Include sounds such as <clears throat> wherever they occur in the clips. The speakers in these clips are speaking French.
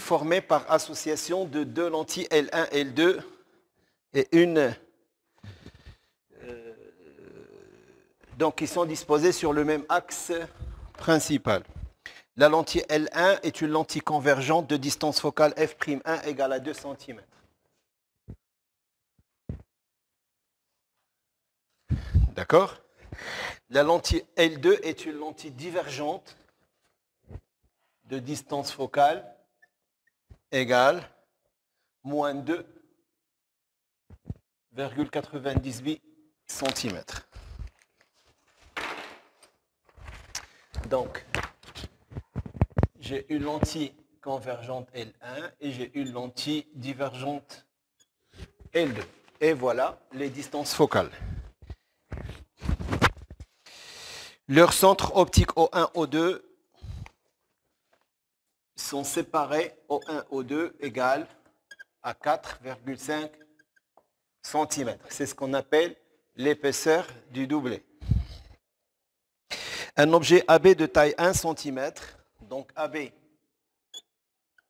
formée par association de deux lentilles L1, L2 et une... Euh, donc, ils sont disposés sur le même axe principal. La lentille L1 est une lentille convergente de distance focale f'1 égale à 2 cm. D'accord La lentille L2 est une lentille divergente de distance focale égale moins 2,98 cm. Donc, j'ai une lentille convergente L1 et j'ai une lentille divergente L2. Et voilà les distances focales. Leur centre optique O1, O2 séparés au 1 au 2 égale à 4,5 cm. C'est ce qu'on appelle l'épaisseur du doublé. Un objet AB de taille 1 cm, donc AB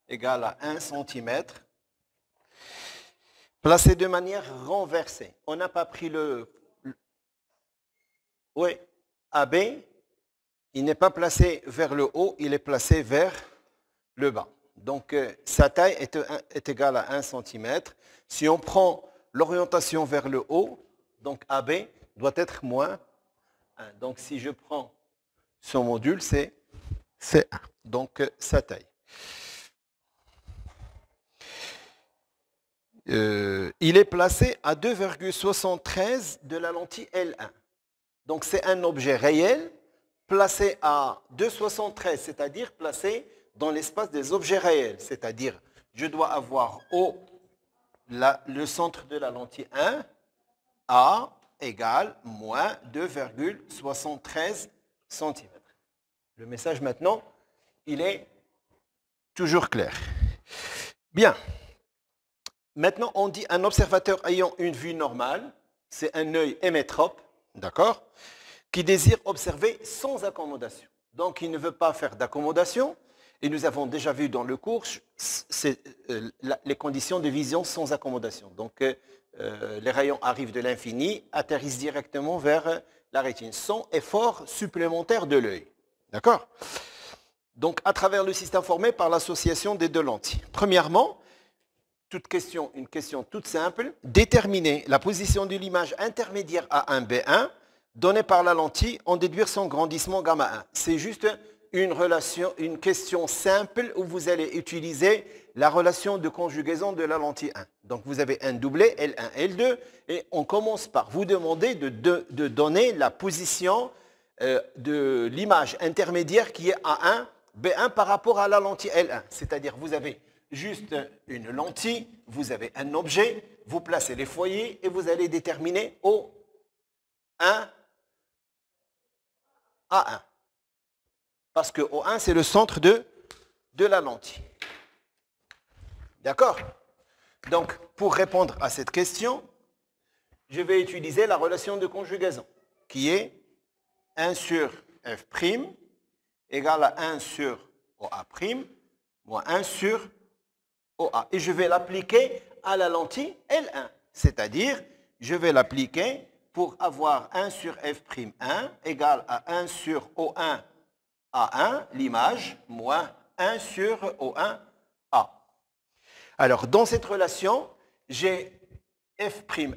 égale à 1 cm, placé de manière renversée. On n'a pas pris le... le oui, AB, il n'est pas placé vers le haut, il est placé vers le bas. Donc euh, sa taille est, euh, égale à 1 cm. Si on prend l'orientation vers le haut, donc AB doit être moins 1. Donc si je prends son module, c'est 1. Donc euh, sa taille. il est placé à 2,73 de la lentille L1. Donc c'est un objet réel placé à 2,73, c'est-à-dire placé dans l'espace des objets réels, c'est-à-dire je dois avoir au le centre de la lentille 1, A égale moins 2,73 cm. Le message maintenant, il est toujours clair. Bien. Maintenant, on dit un observateur ayant une vue normale, c'est un œil émétrope, d'accord, qui désire observer sans accommodation. Donc, il ne veut pas faire d'accommodation, et nous avons déjà vu dans le cours euh, les conditions de vision sans accommodation. Donc, euh, euh, les rayons arrivent de l'infini, atterrissent directement vers la rétine, sans effort supplémentaire de l'œil. D'accord Donc, à travers le système formé par l'association des deux lentilles. Premièrement, toute question, une question toute simple, déterminer la position de l'image intermédiaire A1B1 donnée par la lentille, en déduire son grandissement gamma 1. C'est juste une, relation, une question simple où vous allez utiliser la relation de conjugaison de la lentille 1. Donc vous avez un doublé, L1, L2, et on commence par vous demander de, de, donner la position euh, de l'image intermédiaire qui est A1, B1 par rapport à la lentille L1. C'est-à-dire vous avez juste une lentille, vous avez un objet, vous placez les foyers et vous allez déterminer O1, A1. Parce que O1, c'est le centre de, de la lentille. D'accord Donc, pour répondre à cette question, je vais utiliser la relation de conjugaison, qui est 1 sur f' égale à 1 sur OA' moins 1 sur OA. Et je vais l'appliquer à la lentille L1, c'est-à-dire je vais l'appliquer pour avoir 1 sur f'1 égale à 1 sur O1 a1, l'image, moins 1 sur O1A. Alors, dans cette relation, j'ai F'1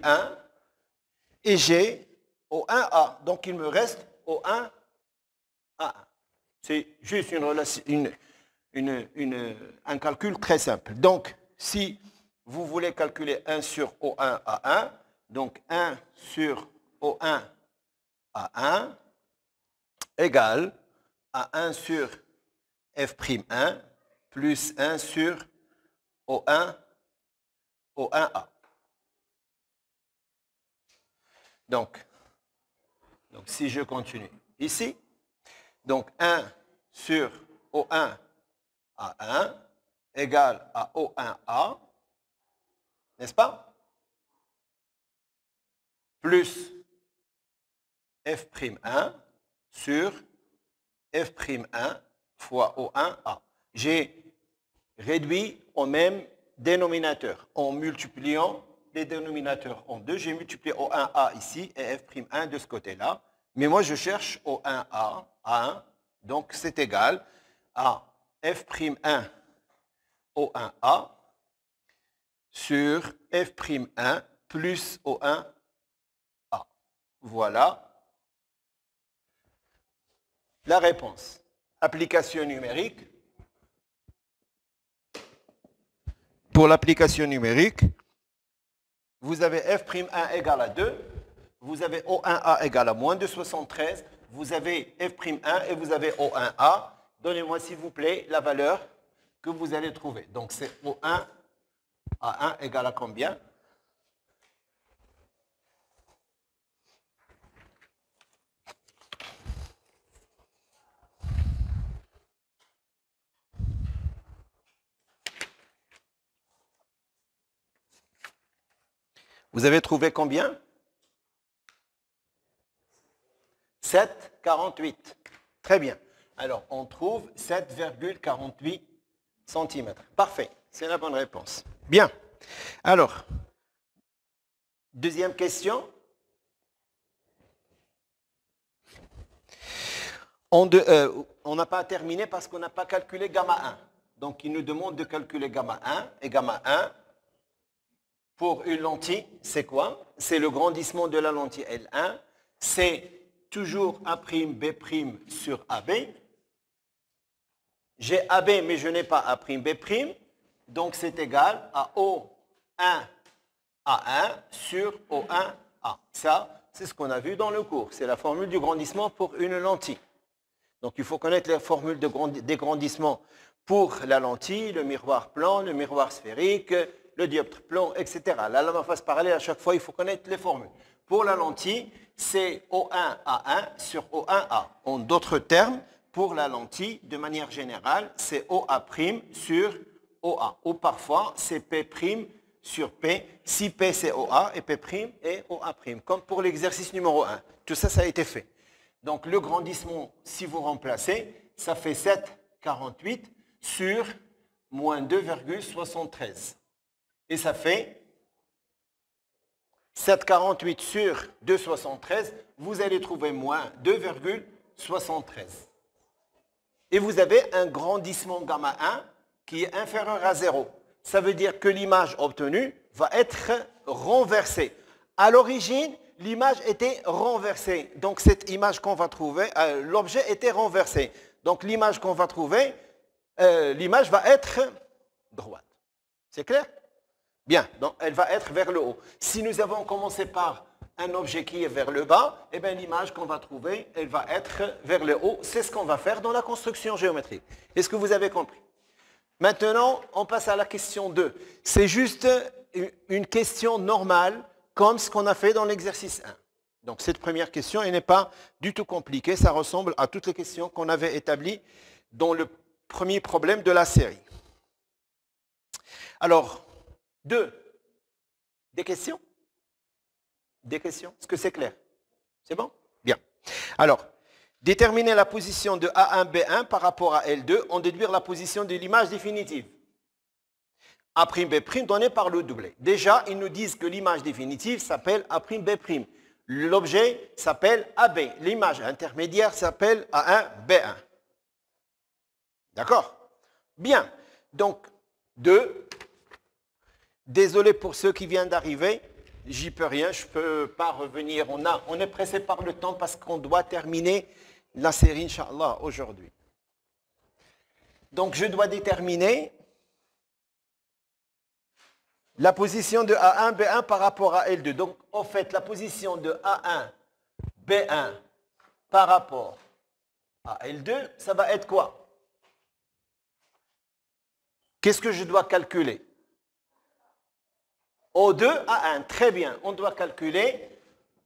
et j'ai O1A. Donc, il me reste O1A1. C'est juste une un calcul très simple. Donc, si vous voulez calculer 1 sur O1 a 1, donc 1 sur O1 a 1 égale à 1 sur f'1 plus 1 sur O1, O1A. Donc, donc, si je continue ici, donc 1 sur O1 a 1 égale à O1A, n'est-ce pas Plus F'1 sur F'1 fois O1A. J'ai réduit au même dénominateur en multipliant les dénominateurs en deux. J'ai multiplié O1A ici et F'1 de ce côté-là. Mais moi, je cherche O1A, A1, donc c'est égal à F'1 O1A sur F'1 plus O1A. Voilà la réponse, application numérique. Pour l'application numérique, vous avez f'1 égale à 2, vous avez O1A égale à moins de 73, vous avez f'1 et vous avez O1A. Donnez-moi s'il vous plaît la valeur que vous allez trouver. Donc c'est O1 a 1 égale à combien Vous avez trouvé combien 7,48. Très bien. Alors, on trouve 7,48 cm. Parfait. C'est la bonne réponse. Bien. Alors, deuxième question. On euh, n'a pas terminé parce qu'on n'a pas calculé gamma 1. Donc, il nous demande de calculer gamma 1. Et gamma 1, pour une lentille, c'est quoi C'est le grandissement de la lentille L1. C'est toujours A'B' sur AB. J'ai AB, mais je n'ai pas A'B'. Donc c'est égal à O1A1 sur O1A. Ça, c'est ce qu'on a vu dans le cours. C'est la formule du grandissement pour une lentille. Donc il faut connaître la formule de des grandissements pour la lentille, le miroir plan, le miroir sphérique, le dioptre, plan, etc. La lame face parallèle, à chaque fois, il faut connaître les formules. Pour la lentille, c'est O1A1 sur O1A. En d'autres termes, pour la lentille, de manière générale, c'est OA' sur OA. Ou parfois, c'est P' sur P, si P c'est OA et P' est OA', comme pour l'exercice numéro 1. Tout ça, ça a été fait. Donc le grandissement, si vous remplacez, ça fait 7,48 sur moins 2,73. Et ça fait 7,48 sur 2,73. Vous allez trouver moins 2,73. Et vous avez un grandissement gamma 1 qui est inférieur à 0. Ça veut dire que l'image obtenue va être renversée. À l'origine, l'image était renversée. Donc cette image qu'on va trouver, euh, l'objet était renversé. Donc l'image qu'on va trouver, euh, l'image va être droite. C'est clair Bien, donc elle va être vers le haut. Si nous avons commencé par un objet qui est vers le bas, eh bien l'image qu'on va trouver, elle va être vers le haut. C'est ce qu'on va faire dans la construction géométrique. Est-ce que vous avez compris Maintenant, on passe à la question 2. C'est juste une question normale, comme ce qu'on a fait dans l'exercice 1. Donc cette première question, elle n'est pas du tout compliquée. Ça ressemble à toutes les questions qu'on avait établies dans le premier problème de la série. Alors, deux, des questions Des questions Est-ce que c'est clair C'est bon Bien. Alors, déterminer la position de A1B1 par rapport à L2, en déduire la position de l'image définitive. A'B' donné par le doublé. Déjà, ils nous disent que l'image définitive s'appelle A'B'. L'objet s'appelle AB. L'image intermédiaire s'appelle A1B1. D'accord Bien. Donc, 2 Désolé pour ceux qui viennent d'arriver, j'y peux rien, je ne peux pas revenir. On, a, on est pressé par le temps parce qu'on doit terminer la série, Inch'Allah, aujourd'hui. Donc je dois déterminer la position de A1, B1 par rapport à L2. Donc en fait, la position de A1, B1 par rapport à L2, ça va être quoi Qu'est-ce que je dois calculer O2 à 1. Très bien. On doit calculer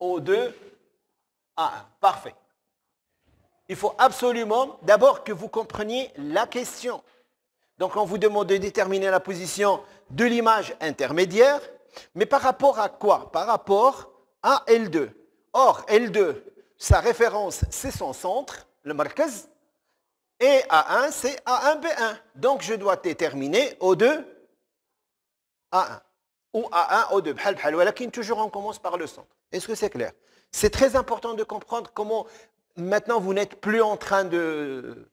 O2 à 1. Parfait. Il faut absolument d'abord que vous compreniez la question. Donc on vous demande de déterminer la position de l'image intermédiaire, mais par rapport à quoi Par rapport à L2. Or, L2, sa référence, c'est son centre, le marquez, et A1, c'est A1B1. Donc je dois déterminer O2 A1 ou A1, O2, bhal, toujours on commence par le centre. Est-ce que c'est clair C'est très important de comprendre comment maintenant vous n'êtes plus en train de,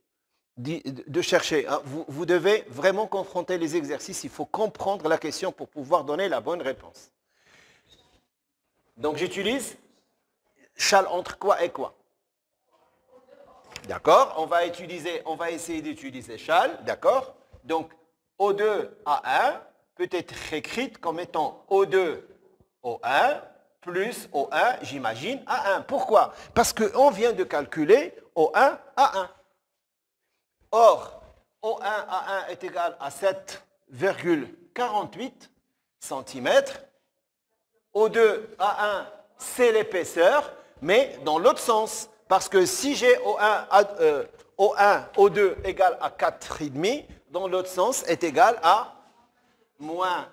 de, chercher. Hein. Vous, devez vraiment confronter les exercices. Il faut comprendre la question pour pouvoir donner la bonne réponse. Donc j'utilise chal entre quoi et quoi. D'accord on, va utiliser, on va essayer d'utiliser chal, d'accord Donc O2 A1, peut être écrite comme étant O2, O1, plus O1, j'imagine, A1. Pourquoi Parce qu'on vient de calculer O1, A1. Or, O1, A1 est égal à 7,48 cm. O2, A1, c'est l'épaisseur, mais dans l'autre sens. Parce que si j'ai O1, O1, O2 égale à 4,5, dans l'autre sens est égal à moins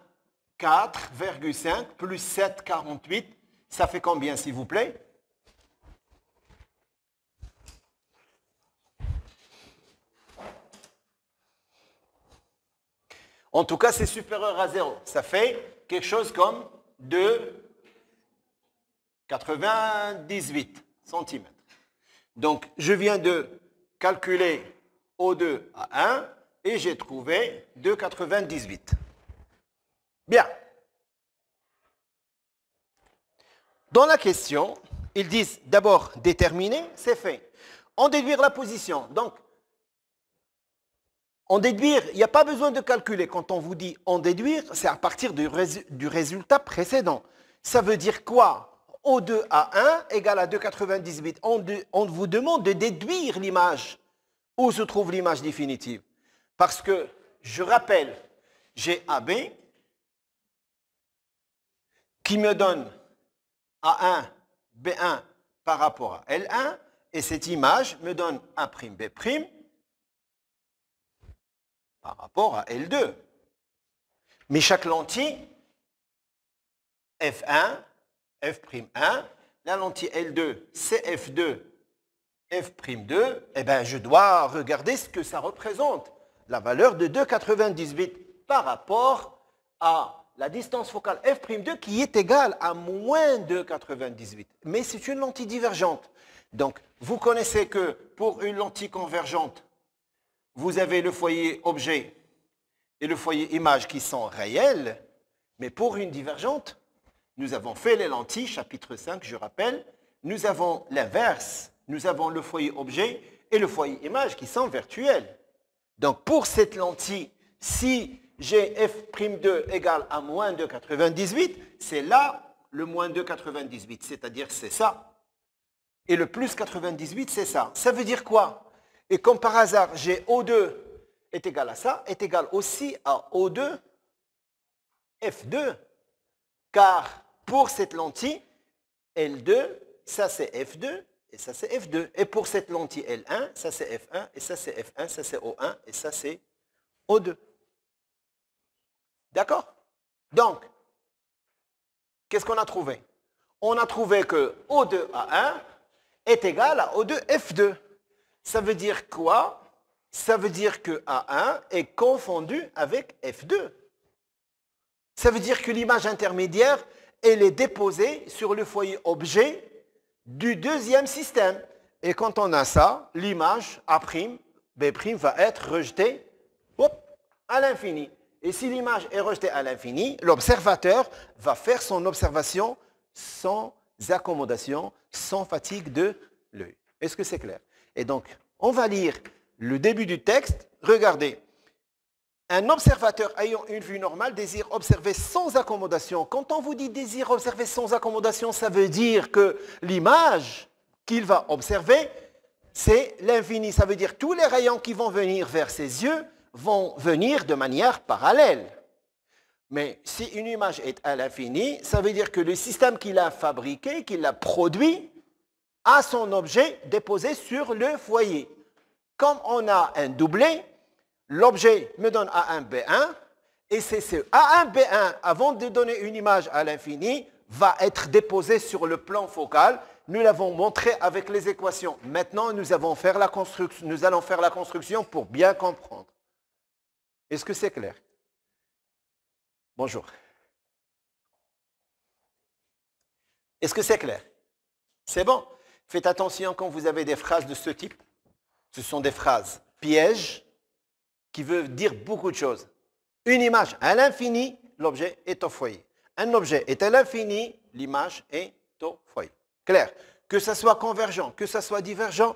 4,5 plus 7,48, Ça fait combien, s'il vous plaît En tout cas, c'est supérieur à 0. Ça fait quelque chose comme 2,98 cm. Donc, je viens de calculer O2 à 1 et j'ai trouvé 2,98. Bien. Dans la question, ils disent d'abord déterminer, c'est fait. En déduire la position. Donc, en déduire, il n'y a pas besoin de calculer. Quand on vous dit en déduire, c'est à partir du, résultat précédent. Ça veut dire quoi O2 a 1 égale à 2,98. On, on vous demande de déduire l'image. Où se trouve l'image définitive Parce que, je rappelle, j'ai AB qui me donne A1, B1 par rapport à L1, et cette image me donne A'B' B' par rapport à L2. Mais chaque lentille, F1, F'1, la lentille L2, CF2, F'2, eh ben, je dois regarder ce que ça représente, la valeur de 2,98 par rapport à la distance focale f'2 qui est égale à moins de 98. Mais c'est une lentille divergente. Donc, vous connaissez que pour une lentille convergente, vous avez le foyer objet et le foyer image qui sont réels, mais pour une divergente, nous avons fait les lentilles, chapitre 5, je rappelle, nous avons l'inverse, nous avons le foyer objet et le foyer image qui sont virtuels. Donc pour cette lentille, si Gf'2 égale à moins 2,98, c'est là le moins 2,98, c'est-à-dire c'est ça. Et le plus 98, c'est ça. Ça veut dire quoi Et comme par hasard, GO2 est égal à ça, est égal aussi à O2 F2. Car pour cette lentille, L2, ça c'est F2 et ça c'est F2. Et pour cette lentille L1, ça c'est F1 et ça c'est F1, ça c'est O1 et ça c'est O2. D'accord Donc, qu'est-ce qu'on a trouvé On a trouvé que O2A1 est égal à O2F2. Ça veut dire quoi Ça veut dire que A1 est confondu avec F2. Ça veut dire que l'image intermédiaire, elle est déposée sur le foyer objet du deuxième système. Et quand on a ça, l'image A', B' va être rejetée à l'infini. Et si l'image est rejetée à l'infini, l'observateur va faire son observation sans accommodation, sans fatigue de l'œil. Est-ce que c'est clair Et donc, on va lire le début du texte. Regardez. Un observateur ayant une vue normale désire observer sans accommodation. Quand on vous dit désire observer sans accommodation, ça veut dire que l'image qu'il va observer, c'est l'infini. Ça veut dire tous les rayons qui vont venir vers ses yeux vont venir de manière parallèle. Mais si une image est à l'infini, ça veut dire que le système qu'il a fabriqué, qu'il a produit, a son objet déposé sur le foyer. Comme on a un doublé, l'objet me donne A1B1, et c'est ce A1B1, avant de donner une image à l'infini, va être déposé sur le plan focal. Nous l'avons montré avec les équations. Maintenant, nous, nous allons faire la construction pour bien comprendre. Est-ce que c'est clair Bonjour. Est-ce que c'est clair C'est bon. Faites attention quand vous avez des phrases de ce type. Ce sont des phrases pièges qui veulent dire beaucoup de choses. Une image à l'infini, l'objet est au foyer. Un objet est à l'infini, l'image est au foyer. Clair. Que ce soit convergent, que ce soit divergent,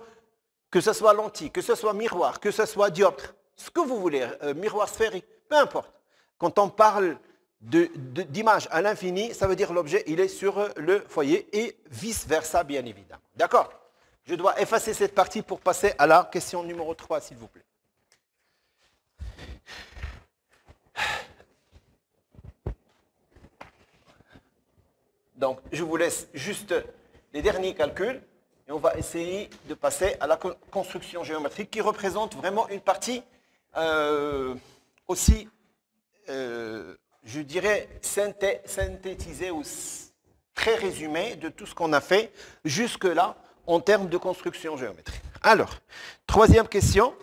que ce soit lentille, que ce soit miroir, que ce soit dioptre, ce que vous voulez, euh, miroir sphérique, peu importe. Quand on parle d'image à l'infini, ça veut dire l'objet, il est sur le foyer et vice-versa, bien évidemment. D'accord Je dois effacer cette partie pour passer à la question numéro 3, s'il vous plaît. Donc, je vous laisse juste les derniers calculs et on va essayer de passer à la construction géométrique qui représente vraiment une partie euh, aussi, euh, je dirais, synthétiser ou très résumé de tout ce qu'on a fait jusque-là en termes de construction géométrique. Alors, troisième question.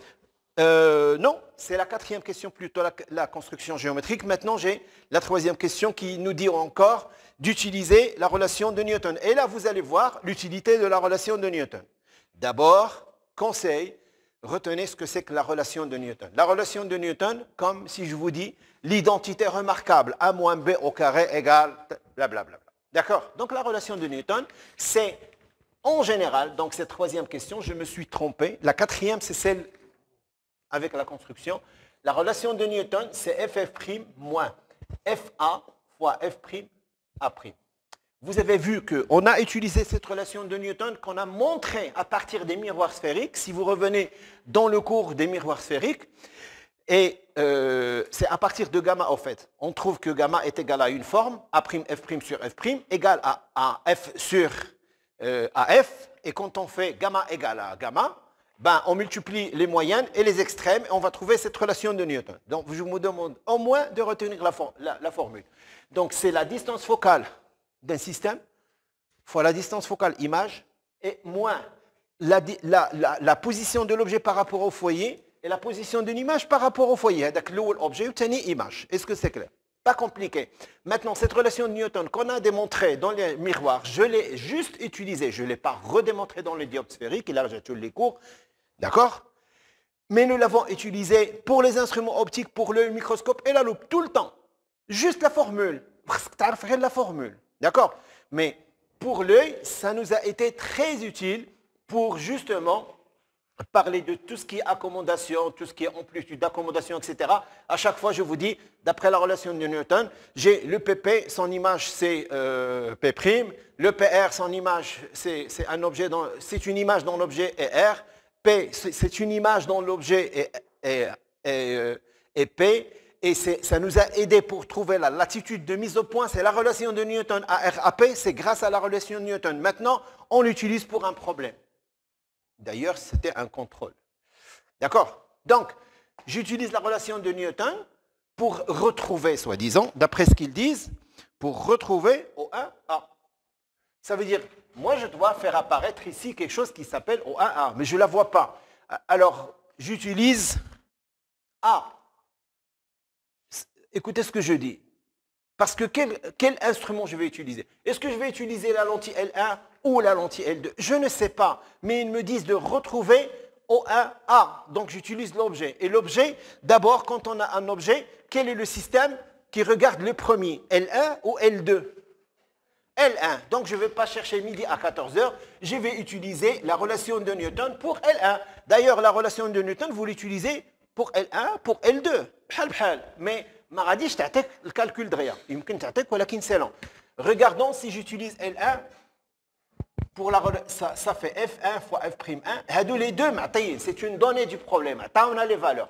Euh, non, c'est la quatrième question plutôt, la construction géométrique. Maintenant, j'ai la troisième question qui nous dit encore d'utiliser la relation de Newton. Et là, vous allez voir l'utilité de la relation de Newton. D'abord, conseil, retenez ce que c'est que la relation de Newton. La relation de Newton, comme si je vous dis l'identité remarquable, A moins B au carré égale blablabla. D'accord Donc la relation de Newton, c'est en général, donc cette troisième question, je me suis trompé. La quatrième, c'est celle avec la construction. La relation de Newton, c'est FF' moins FA fois F' A'. Vous avez vu qu'on a utilisé cette relation de Newton qu'on a montrée à partir des miroirs sphériques. Si vous revenez dans le cours des miroirs sphériques, et euh, c'est à partir de gamma en fait. On trouve que gamma est égal à une forme, A'F' sur F' égale à, à F sur euh, AF. Et quand on fait gamma égale à gamma, ben, on multiplie les moyennes et les extrêmes et on va trouver cette relation de Newton. Donc je vous demande au moins de retenir la formule. Donc c'est la distance focale d'un système fois la distance focale image et moins la, la, position de l'objet par rapport au foyer et la position d'une image par rapport au foyer. Donc l'objet obtenu image. Est-ce que c'est clair Pas compliqué. Maintenant, cette relation de Newton qu'on a démontrée dans les miroirs, je l'ai juste utilisée. Je ne l'ai pas redémontrée dans les diopes Et là, j'ai tous les cours. D'accord mais nous l'avons utilisé pour les instruments optiques, pour le microscope et la loupe, tout le temps. Juste la formule. la formule. D'accord Mais pour l'œil, ça nous a été très utile pour justement parler de tout ce qui est accommodation, tout ce qui est amplitude d'accommodation, etc. À chaque fois, je vous dis, d'après la relation de Newton, j'ai le PP, son image c'est euh, P', le PR, son image c'est un objet, c'est une image dans l'objet et R, P, c'est une image dans l'objet et, et, et euh, P, et ça nous a aidé pour trouver la latitude de mise au point. C'est la relation de Newton à RAP. C'est grâce à la relation de Newton. Maintenant, on l'utilise pour un problème. D'ailleurs, c'était un contrôle. D'accord Donc, j'utilise la relation de Newton pour retrouver, soi-disant, d'après ce qu'ils disent, pour retrouver O1A. Ça veut dire, moi, je dois faire apparaître ici quelque chose qui s'appelle O1A, mais je ne la vois pas. Alors, j'utilise A écoutez ce que je dis. Parce que quel, instrument je vais utiliser Est-ce que je vais utiliser la lentille L1 ou la lentille L2 Je ne sais pas, mais ils me disent de retrouver O1A. Donc j'utilise l'objet. Et l'objet, d'abord, quand on a un objet, quel est le système qui regarde le premier L1 ou L2 L1. Donc je ne vais pas chercher midi à 14h, je vais utiliser la relation de Newton pour L1. D'ailleurs, la relation de Newton, vous l'utilisez pour L1, pour L2. Mais ما غاديش تعطيك الكالكول دغيا يمكن تعطيك regardons si j'utilise L1 pour la ça, fait F1 fois F'1 les deux c'est une donnée du problème on a les valeurs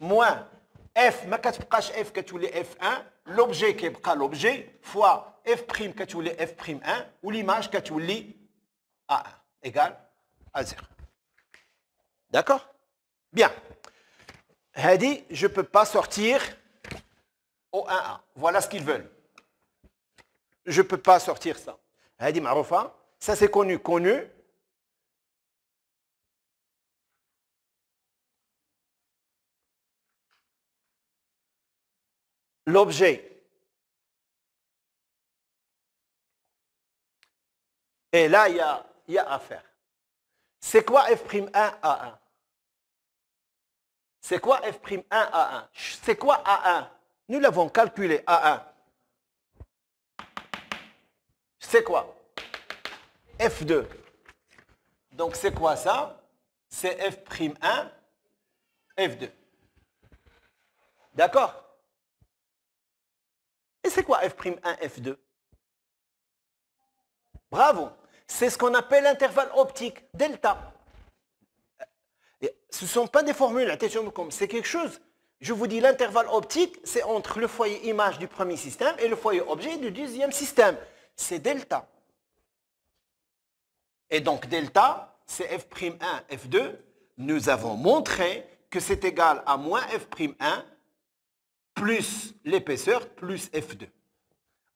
moins F ما كتبقاش F est F1 l'objet est l'objet fois F' qui F'1 tu كتولي A1 égal à 0 D'accord Bien dit, je ne peux pas sortir au 1A. Voilà ce qu'ils veulent. Je ne peux pas sortir ça. Hadi Marofa, ça c'est connu, connu. L'objet Et là, il y a, y a affaire. C'est quoi F'1A1 c'est quoi F'1 A1 C'est quoi A1 Nous l'avons calculé, A1. C'est quoi F2. Donc c'est quoi ça C'est F'1, F2. D'accord Et c'est quoi F'1, F2 Bravo C'est ce qu'on appelle l'intervalle optique, delta ce ne sont pas des formules, attention, c'est quelque chose. Je vous dis l'intervalle optique, c'est entre le foyer image du premier système et le foyer objet du deuxième système. C'est delta. Et donc delta, c'est f'1, f2. Nous avons montré que c'est égal à moins f'1 plus l'épaisseur plus f2.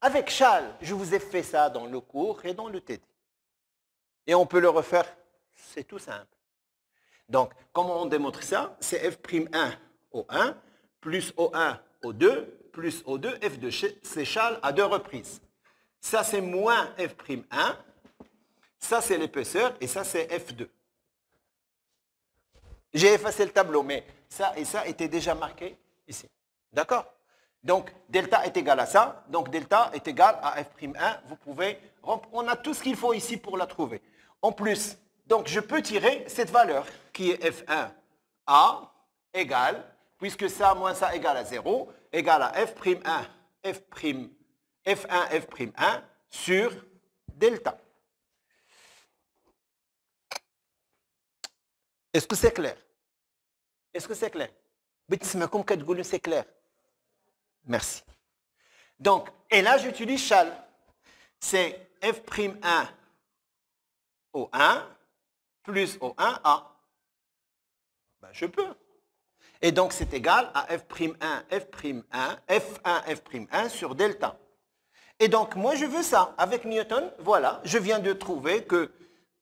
Avec Charles, je vous ai fait ça dans le cours et dans le TD. Et on peut le refaire, c'est tout simple. Donc, comment on démontre ça C'est F'1 O1 plus O1 O2 plus O2 F 2 C'est s'échale à deux reprises. Ça, c'est moins F'1. Ça, c'est l'épaisseur et ça, c'est F2. J'ai effacé le tableau, mais ça et ça étaient déjà marqués ici. D'accord donc, delta est égal à ça. Donc, delta est égal à f'1. Vous pouvez... On a tout ce qu'il faut ici pour la trouver. En plus, donc je peux tirer cette valeur qui est F1 A égale, puisque ça moins ça égale à 0, égale à F'1 F', F1 F'1 sur delta. Est-ce que c'est clair Est-ce que c'est clair c'est clair. Merci. Donc, et là j'utilise Chal. C'est F'1 O1 plus O1A, ben, je peux. Et donc, c'est égal à F'1, F'1, F1, F'1 sur delta. Et donc, moi, je veux ça. Avec Newton, voilà, je viens de trouver que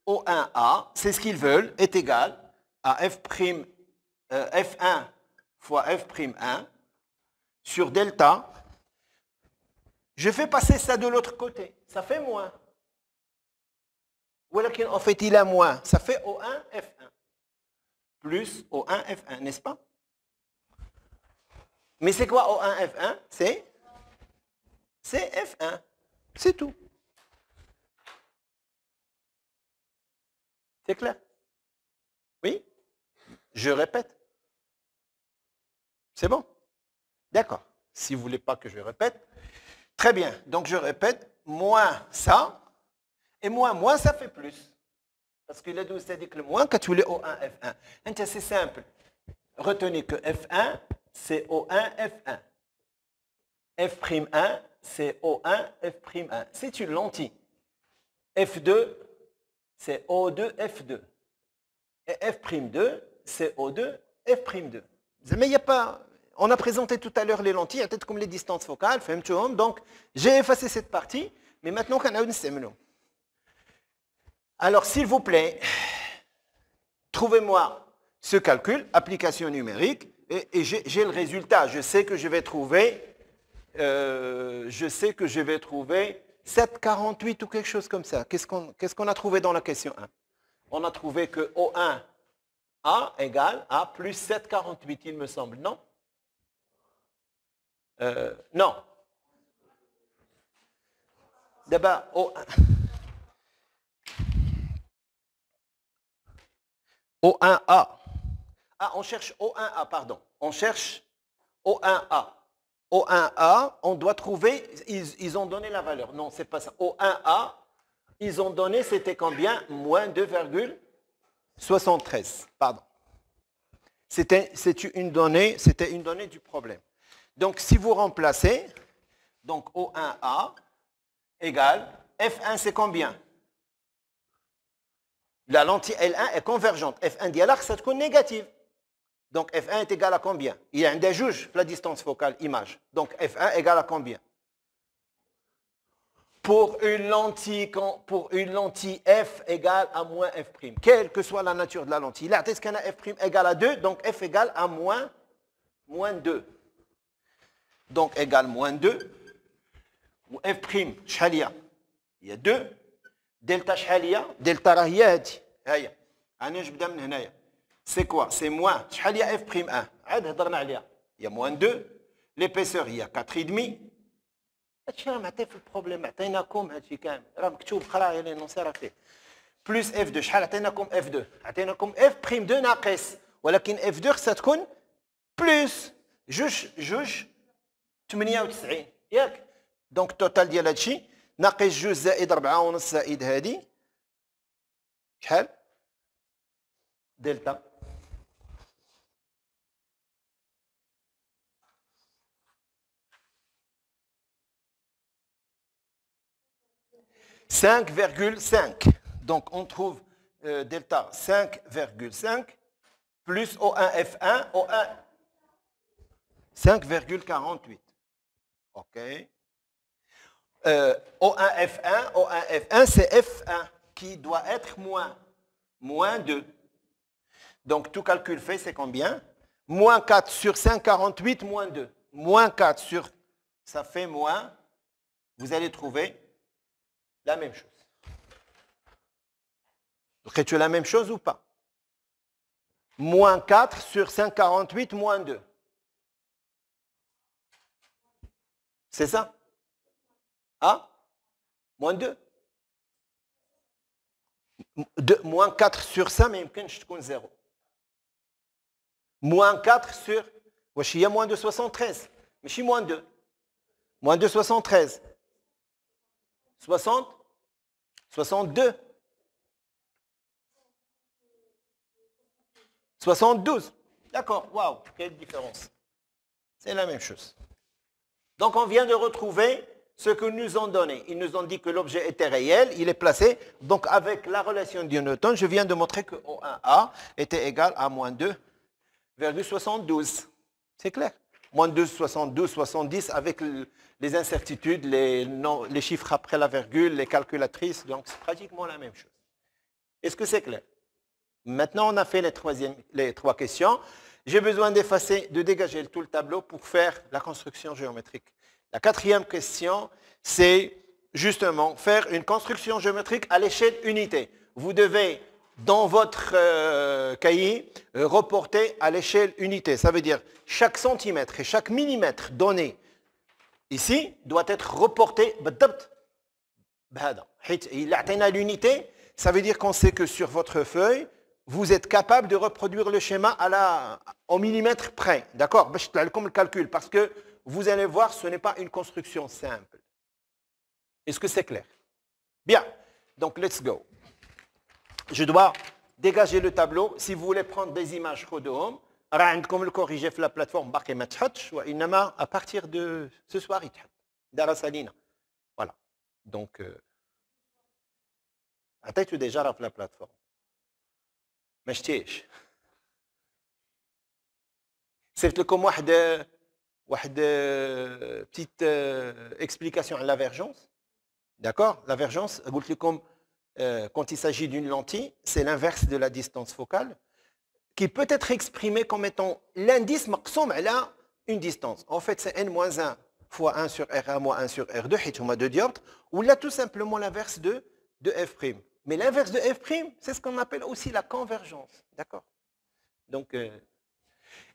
O1A, c'est ce qu'ils veulent, est égal à F', euh, F1 fois F'1 sur delta. Je fais passer ça de l'autre côté. Ça fait moins. ولكن en fait il a moins. Ça fait O1, F1. Plus O1, F1, n'est-ce pas Mais c'est quoi O1, F1 C'est C'est F1. C'est tout. C'est clair Oui Je répète. C'est bon D'accord. Si vous ne voulez pas que je répète. Très bien. Donc je répète, moins ça, et moins, moins, ça fait plus. Parce que le 12, cest dit que le moins que tu voulais O1, F1. C'est simple. Retenez que F1, c'est O1, F1. F'1, c'est O1, F'1. C'est une lentille. F2, c'est O2, F2. Et F'2, c'est O2, F'2. Mais il n'y a pas... On a présenté tout à l'heure les lentilles, peut-être comme les distances focales, donc j'ai effacé cette partie, mais maintenant qu'on a une semaine. Alors, s'il vous plaît, trouvez-moi ce calcul, application numérique, et, j'ai le résultat. Je sais que je vais trouver, euh, je sais que je vais trouver 748 ou quelque chose comme ça. Qu'est-ce qu'on a trouvé dans la question 1 On a trouvé que O1 A égale A plus 748, il me semble, non euh, Non. D'abord, O1... O1A. Ah, on cherche O1A, pardon. On cherche O1A. O1A, on doit trouver, ils, ont donné la valeur. Non, c'est pas ça. O1A, ils ont donné, c'était combien Moins 2,73. Pardon. C'était une donnée, c'était une donnée du problème. Donc si vous remplacez, donc O1A égale F1 c'est combien la lentille L1 est convergente. F1 l'arc ça te négative. Donc F1 est égal à combien Il y a un des juges, la distance focale image. Donc F1 égale à combien pour une, lentille, pour une lentille F égale à moins F'. Quelle que soit la nature de la lentille. Là, est-ce qu'on a F' égale à 2, donc F égale à moins, 2. Donc égale moins 2. Ou F', chalia, il y a 2. دلتا شحال هي دلتا راه هي هادي هيا انا نبدا من هنايا سي كوا سي موان شحال هي اف بريم 1 عاد هضرنا عليها هي موان 2 ليبيسور هي 4 دمي هادشي راه معطي في البروبليم عطيناكم هادشي كامل راه مكتوب قراه لي نونسي راه فيه بلوس اف 2 شحال عطيناكم اف 2 عطيناكم اف بريم 2 ناقص ولكن اف 2 خصها تكون بلوس جوج جوج 98 ياك دونك التوتال ديال هادشي ناقص جوج زائد ربعة ونص زائد هادي donc on trouve euh, delta 5,5 plus O1F1, O1, 5,48. OK. O1F1, euh, O1F1, c'est F1 qui doit être moins, moins 2. Donc tout calcul fait, c'est combien Moins 4 sur 548 moins 2. Moins 4 sur, ça fait moins, vous allez trouver la même chose. Donc tu as la même chose ou pas Moins 4 sur 548 moins 2. C'est ça Hein? moins 2 moins 4 sur 5 mais pas être 0 moins 4 sur واش هي moins de 73. je suis moins 2 moins 73. 60 62 72 D'accord, waouh, quelle différence. C'est la même chose. Donc on vient de retrouver ce que nous ont donné. Ils nous ont dit que l'objet était réel, il est placé. Donc avec la relation de Newton, je viens de montrer que O1A était égal à moins 2,72. C'est clair Moins 2, 70 avec les incertitudes, les, chiffres après la virgule, les calculatrices. Donc c'est pratiquement la même chose. Est-ce que c'est clair Maintenant, on a fait les trois questions. J'ai besoin d'effacer, de dégager tout le tableau pour faire la construction géométrique. La quatrième question, c'est justement faire une construction géométrique à l'échelle unité. Vous devez, dans votre euh, cahier, reporter à l'échelle unité. Ça veut dire chaque centimètre et chaque millimètre donné ici doit être reporté. Bah, il atteint l'unité. Ça veut dire qu'on sait que sur votre feuille, vous êtes capable de reproduire le schéma au millimètre près. D'accord bah, Comme le calcul, parce que vous allez voir, ce n'est pas une construction simple. Est-ce que c'est clair Bien, donc let's go. Je dois dégager le tableau. Si vous voulez prendre des images je comme le corriger la plateforme à partir de ce soir, Darasalina. Voilà. Donc, euh, tête déjà la plateforme. Mais je C'est comme une petite explication à l'avergence. D'accord L'avergence, comme quand il s'agit d'une lentille, c'est l'inverse de la distance focale, qui peut être exprimée comme étant l'indice maximum à une distance. En fait, c'est n-1 fois 1 sur R1 moins 1 sur R2, 2 dioptres, ou là tout simplement l'inverse de, de F'. Mais l'inverse de F', c'est ce qu'on appelle aussi la convergence. D'accord Donc, euh,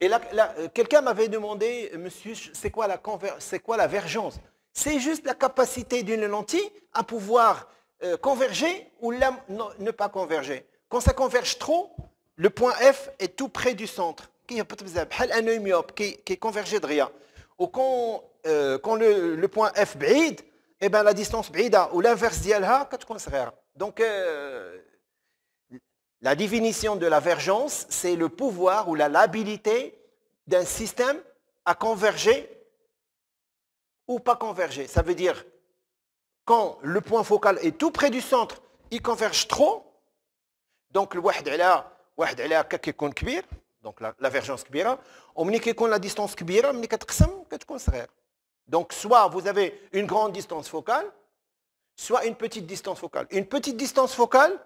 et là, euh, quelqu'un m'avait demandé, euh, monsieur, c'est quoi, la c'est quoi la vergence C'est juste la capacité d'une lentille à pouvoir euh, converger ou ne pas converger. Quand ça converge trop, le point F est tout près du centre. Qui un myope qui, est convergé de rien. Ou quand, le, point F est eh ben la distance بعيدة ou l'inverse d'elle, Donc la définition de la vergence, c'est le pouvoir ou la labilité d'un système à converger ou pas converger. Ça veut dire quand le point focal est tout près du centre, il converge trop. Donc le ala, la ala donc la vergence distance Donc, soit vous avez une grande distance focale, soit une petite distance focale. Une petite distance focale,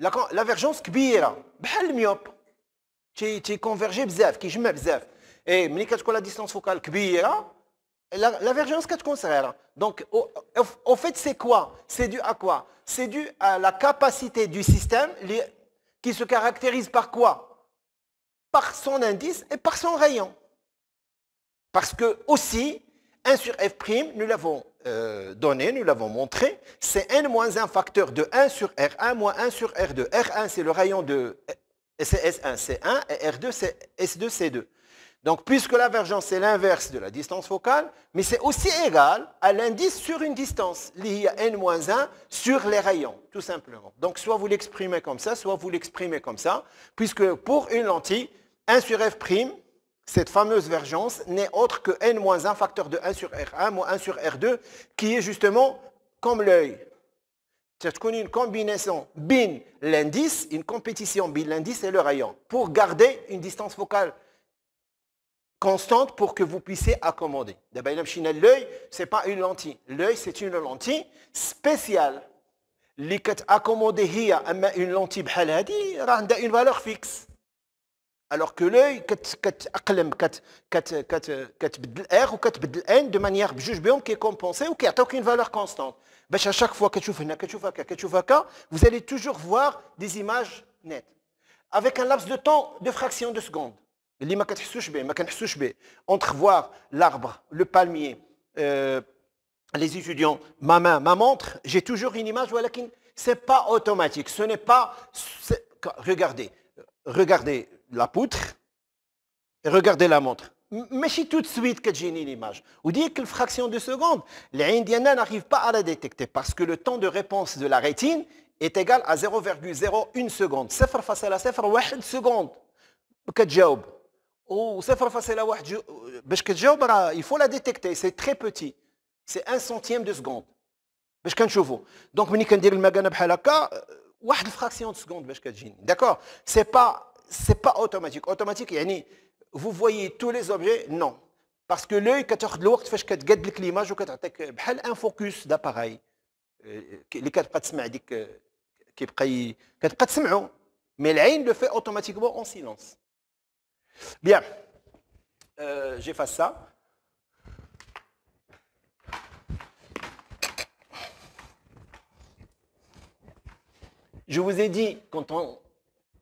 la convergence est plus grande. Pourquoi qui es convergé vers F, qui est moins F. Et maintenant que tu as la distance focale grande, la convergence est tu conserves. Donc, au fait, c'est quoi C'est dû à quoi C'est dû à la capacité du système, qui se caractérise par quoi Par son indice et par son rayon. Parce que aussi, 1 sur F nous l'avons. Euh, donné, nous l'avons montré, c'est n 1 facteur de 1 sur R1 moins 1 sur R2. R1, c'est le rayon de... S1, c'est 1, et R2, c'est S2, c 2. Donc, puisque la vergence est l'inverse de la distance focale, mais c'est aussi égal à l'indice sur une distance, liée à n-1 sur les rayons, tout simplement. Donc, soit vous l'exprimez comme ça, soit vous l'exprimez comme ça, puisque pour une lentille, 1 sur f' Cette fameuse vergence n'est autre que n-1 facteur de 1 sur R1 moins 1 sur R2, qui est justement comme l'œil. C'est une combinaison bin l'indice, une compétition bin l'indice et le rayon, pour garder une distance focale constante pour que vous puissiez accommoder. D'abord, l'œil, ce n'est pas une lentille. L'œil, c'est une lentille spéciale. Li mais une lentille une valeur fixe. Alors que l'œil, de manière qui est compensée ou qui a une valeur constante. À chaque fois que tu vous allez toujours voir des images nettes. Avec un laps de temps de fraction de seconde. Entre voir l'arbre, le palmier, euh, les étudiants, ma main, ma montre, j'ai toujours une image, ce n'est pas automatique. Ce n'est pas... Regardez, regardez, la poutre et regardez la montre. c'est tout de suite Vous l'image qu'une fraction de seconde les indiens n'arrivent pas à la détecter parce que le temps de réponse de la rétine est égal à 0,01 seconde 0.01 seconde à à 0.1 باش il faut la détecter c'est très petit c'est un centième de seconde باش كنشوفوا que vous fraction de seconde d'accord c'est pas c'est pas automatique. Automatique, yani, vous voyez tous les objets Non. Parce que l'œil, quand tu l'image, un focus d'appareil. Les Mais l'œil le fait automatiquement en silence. Bien. Euh, j'efface ça. Je vous ai dit, quand on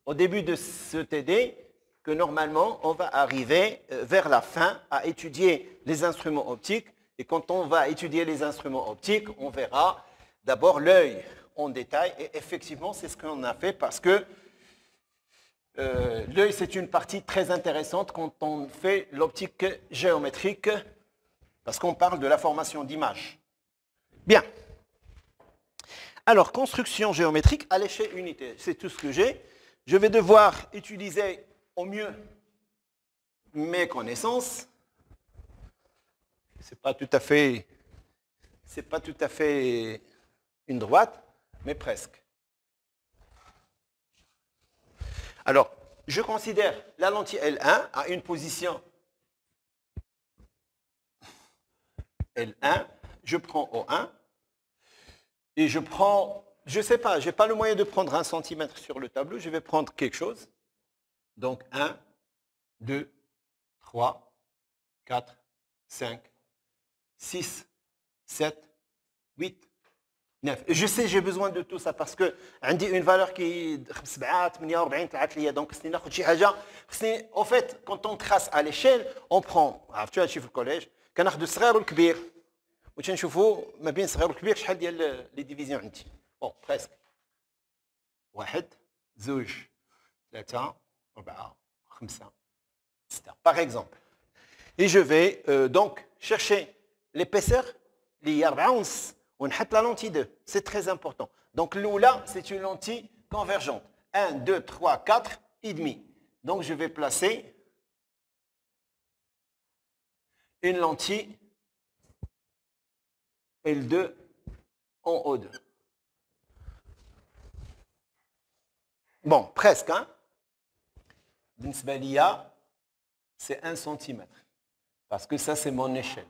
au début de ce TD que normalement on va arriver euh, vers la fin à étudier les instruments optiques. Et quand on va étudier les instruments optiques, on verra d'abord l'œil en détail. Et effectivement, c'est ce qu'on a fait parce que euh, l'œil, c'est une partie très intéressante quand on fait l'optique géométrique parce qu'on parle de la formation d'images. Bien. Alors, construction géométrique à l'échelle unité, c'est tout ce que j'ai je vais devoir utiliser au mieux mes connaissances. C'est pas tout à fait, c'est pas tout à fait une droite, mais presque. Alors, je considère la lentille L1 à une position L1, je prends O1 et je prends je ne sais pas, je n'ai pas le moyen de prendre un centimètre sur le tableau, je vais prendre quelque chose. Donc 1, 2, 3, 4, 5, 6, 7, 8, 9. Je sais, j'ai besoin de tout ça parce que j'ai une valeur qui est donc En fait, quand on trace à l'échelle, on prend, ah, tu as le collège, كناخذ الصغير On وتنشوفوا ما بين الصغير والكبير شحال ديال euh, les divisions. Bon, presque. par exemple. Et je vais euh, donc chercher l'épaisseur les هي 4 on la lentille 2. C'est très important. Donc l'oula, c'est une lentille convergente. 1, 2, 3, 4 et demi. Donc je vais placer une lentille L2 en haut 2 Bon, presque. Hein? c'est 1 cm. Parce que ça, c'est mon échelle.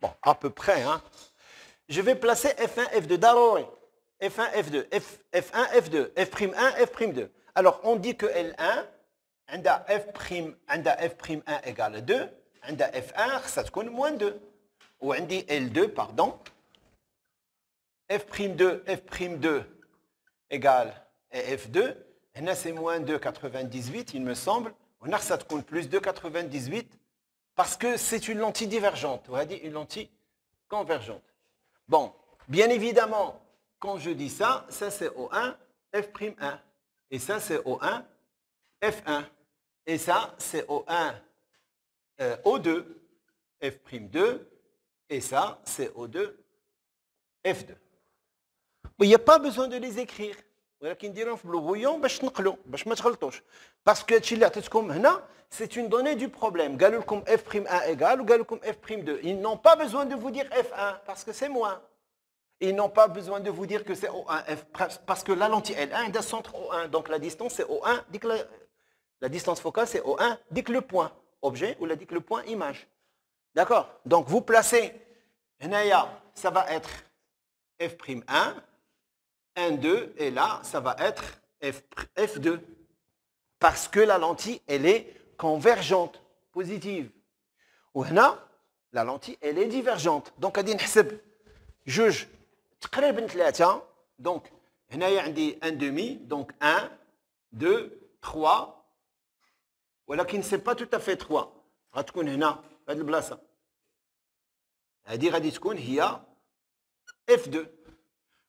Bon, à peu près. Hein? Je vais placer F1, F2, Daroré. F1, F2, F, F1, F2, F'1, F'2. Alors, on dit que L1, عندها F', F'1 égale 2, عندها F1, ça te moins 2. Ou on dit L2, pardon, f'2, f'2 égale f2. Là, c'est moins 2,98, il me semble. On a ça compte plus 2,98 parce que c'est une lentille divergente. On a dit une lentille convergente. Bon, bien évidemment, quand je dis ça, ça c'est O1, F'1. Et ça c'est O1, F1. Et ça c'est O1, O2, F'2. Et ça c'est O2, F2 il n'y a pas besoin de les écrire. Parce que c'est une donnée du problème. égale ou F'2. Ils n'ont pas besoin de vous dire F1 parce que c'est moins. Ils n'ont pas besoin de vous dire que c'est O1F parce que la lentille L1 est d'un centre O1. Donc la distance c'est O1, la, distance focale c'est O1, dit que le point objet ou la dit le point image. D'accord Donc vous placez, ça va être f F'1 1, 2, et là, ça va être F, 2 Parce que la lentille, elle est convergente, positive. Ou là, la lentille, elle est divergente. Donc, on dit, جوج تقريبا 3. Donc, هنايا عندي 1 demi, donc 1, 2, 3. Voilà pas tout à fait 3 غتكون هنا في هذه البلاصة. هذه غادي تكون F2.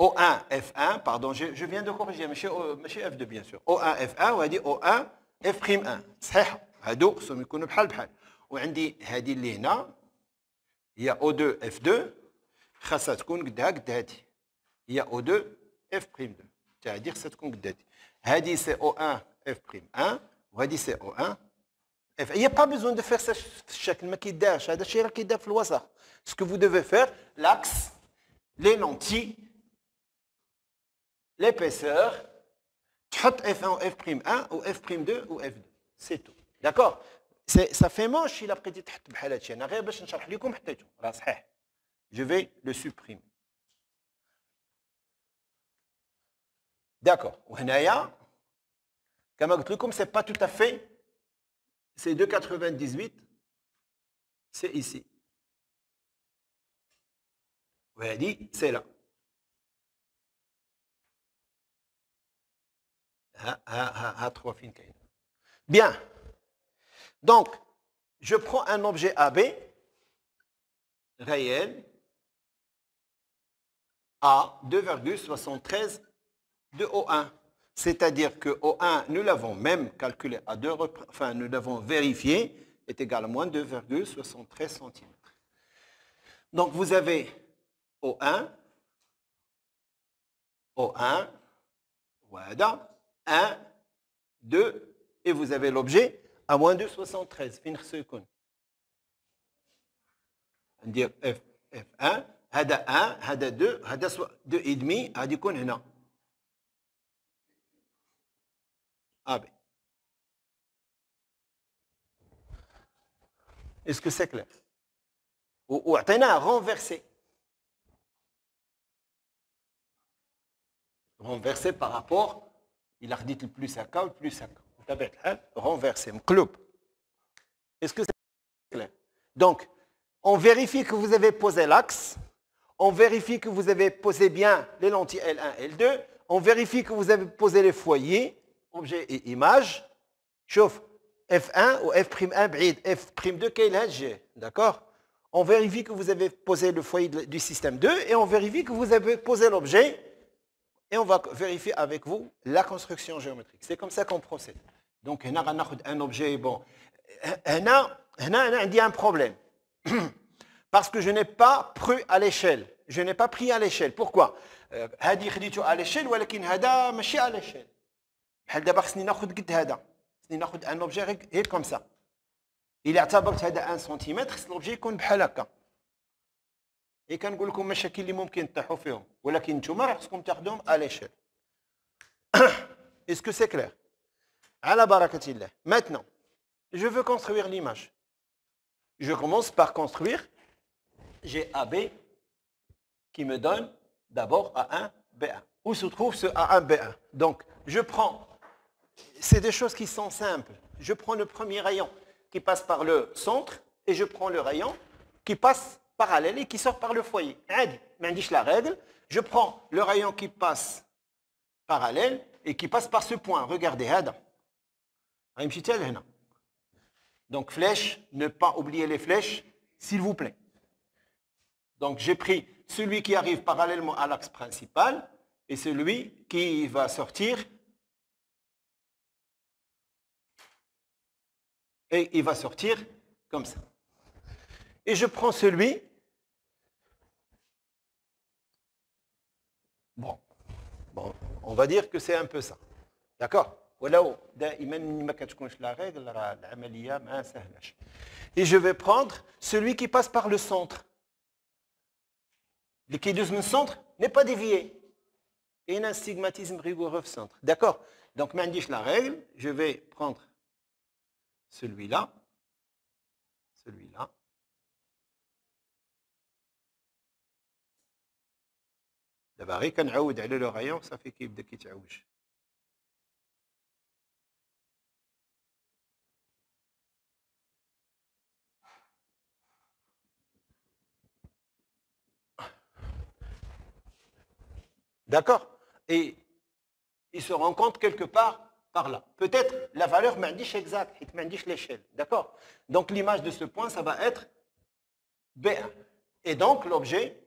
O1F1, pardon, je, je viens de corriger, Monsieur euh, F2 bien sûr. O1F1 dit O1F'1 صحيح هادو خصهم يكونوا بحال بحال وعندي هذه اللي هنا هي O2F2 خاصها تكون قدها قد y هي O2F'2 تاع dire خاصها تكون قد a dit c'est O1F'1 dit c'est O1 F1. Il n'y a pas besoin de faire ça chaque ça. Ce que vous devez faire, l'axe, les lentilles, l'épaisseur, tu F1 ou F'1 ou F'2 ou F2. C'est tout. D'accord Ça fait moche, si la prédit Je vais le supprimer. D'accord. Comme c'est pas tout à fait, c'est 2,98, c'est ici. C'est là. Ah, ah, ah, Bien. Donc, je prends un objet AB, réel, à 2,73 de O1. C'est-à-dire que O1, nous l'avons même calculé à deux reprises, enfin nous l'avons vérifié, est égal à moins 2,73 cm. Donc vous avez O1, O1, voilà, 1, 2, et vous avez l'objet à moins de 73. une seconde. On dit F, F1, هذا 1, هذا 2, هذا 2.5 غادي يكون هنا. Est-ce que c'est clair a renversé. Renversé par rapport il a redit le plus à ou le plus à hein, renversé, Est-ce que c'est clair Donc, on vérifie que vous avez posé l'axe, on vérifie que vous avez posé bien les lentilles L1, L2, on vérifie que vous avez posé les foyers, objet et image. Chauffe F1 ou F'1, F'2, quel est D'accord On vérifie que vous avez posé le foyer du système 2 et on vérifie que vous avez posé l'objet et on va vérifier avec vous la construction géométrique. C'est comme ça qu'on procède. Donc, on a un objet, bon, on dit un problème. <clears throat> Parce que je n'ai pas pris à l'échelle. Je n'ai pas pris à l'échelle. Pourquoi هذه euh, خديته à l'échelle ولكن هذا ماشي à l'échelle. بحال دابا خصني ناخذ قد هذا. خصني ناخذ objet comme ça. كوم سا. الا اعتبرت هذا 1 cm, خص الاوبجي يكون بحال هكا est كنقول لكم مشاكل اللي ممكن تطيحوا فيهم ولكن نتوما maintenant je veux construire l'image je commence par construire j'ai AB qui me donne d'abord A1 B1 où se trouve ce A1 B1 donc je prends c'est des choses qui sont simples je prends le premier rayon qui passe par le centre et je prends le rayon qui passe parallèle et qui sort par le foyer. la règle. Je prends le rayon qui passe parallèle et qui passe par ce point. Regardez, donc flèche, ne pas oublier les flèches, s'il vous plaît. Donc j'ai pris celui qui arrive parallèlement à l'axe principal et celui qui va sortir et il va sortir comme ça. Et je prends celui Bon. bon, on va dire que c'est un peu ça. D'accord et je vais prendre celui qui passe par le centre. L'équilibre le centre n'est pas dévié. Et un stigmatisme rigoureux centre. D'accord Donc, la règle. Je vais prendre celui-là, celui-là, D'accord Et il se rencontre quelque part par là. Peut-être la valeur m'indique exacte, il m'indique l'échelle. D'accord Donc l'image de ce point, ça va être B1. Et donc l'objet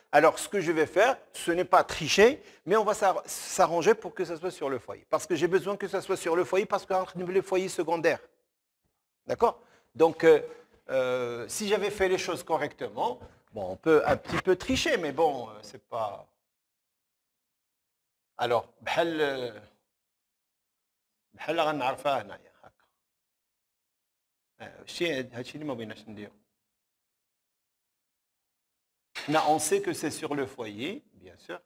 Alors ce que je vais faire, ce n'est pas tricher, mais on va s'arranger pour que ça soit sur le foyer. Parce que j'ai besoin que ça soit sur le foyer, parce qu'entre les foyer secondaire. D'accord Donc euh, euh, si j'avais fait les choses correctement, bon, on peut un petit peu tricher, mais bon, ce euh, c'est pas. Alors, je vais... غنعرفها on sait que c'est sur le foyer, bien sûr.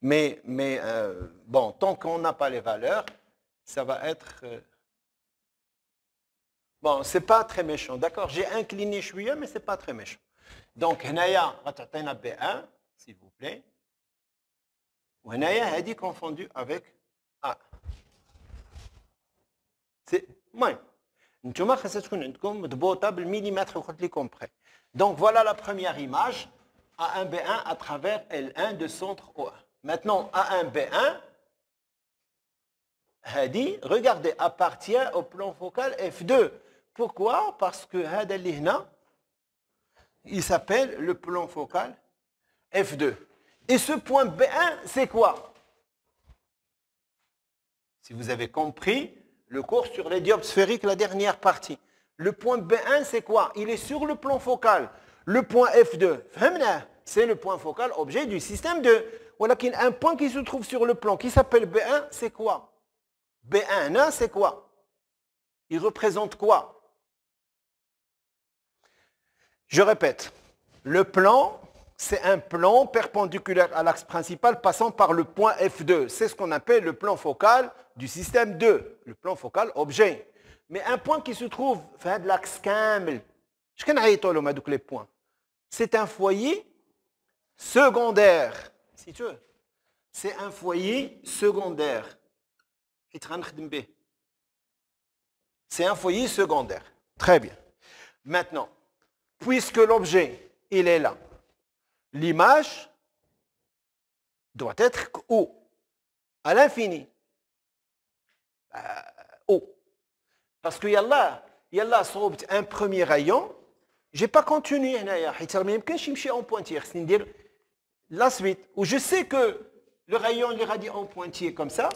Mais, euh, bon, tant qu'on n'a pas les valeurs, ça va être... Bon, euh, Bon, c'est pas très méchant, d'accord J'ai incliné un, mais c'est pas très méchant. Donc, naya, B1, s'il vous plaît. Ou a dit confondu avec A. C'est... moins. Donc voilà la première image, A1B1 à travers L1 de centre O1. Maintenant, A1B1, Hadi, regardez, appartient au plan focal F2. Pourquoi Parce que Hadalihna, il s'appelle le plan focal F2. Et ce point B1, c'est quoi Si vous avez compris le cours sur les diopes sphériques, la dernière partie. Le point B1, c'est quoi Il est sur le plan focal. Le point F2, c'est le point focal objet du système 2. Voilà qu'il un point qui se trouve sur le plan qui s'appelle B1, c'est quoi B1, hein, c'est quoi Il représente quoi Je répète, le plan, c'est un plan perpendiculaire à l'axe principal passant par le point F2. C'est ce qu'on appelle le plan focal du système 2, le plan focal objet. Mais un point qui se trouve C'est un foyer secondaire. Si tu veux. C'est un foyer secondaire. C'est un foyer secondaire. Très bien. Maintenant, puisque l'objet, il est là, l'image doit être où À l'infini. Euh, parce que y Yallah là, un premier rayon, Je n'ai pas continué en la suite où je sais que le rayon est en pointillé comme ça,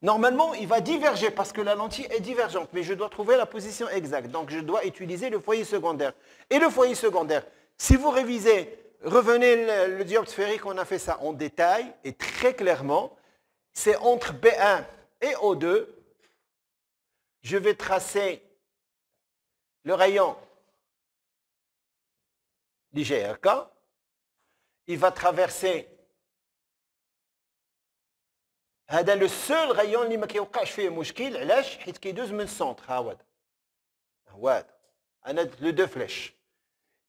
Normalement, il va diverger parce que la lentille est divergente, mais je dois trouver la position exacte. Donc, je dois utiliser le foyer secondaire. Et le foyer secondaire, si vous révisez, revenez le, le sphérique, on a fait ça en détail et très clairement, c'est entre B1 et au 2 je vais tracer le rayon du Il va traverser le seul rayon qui est au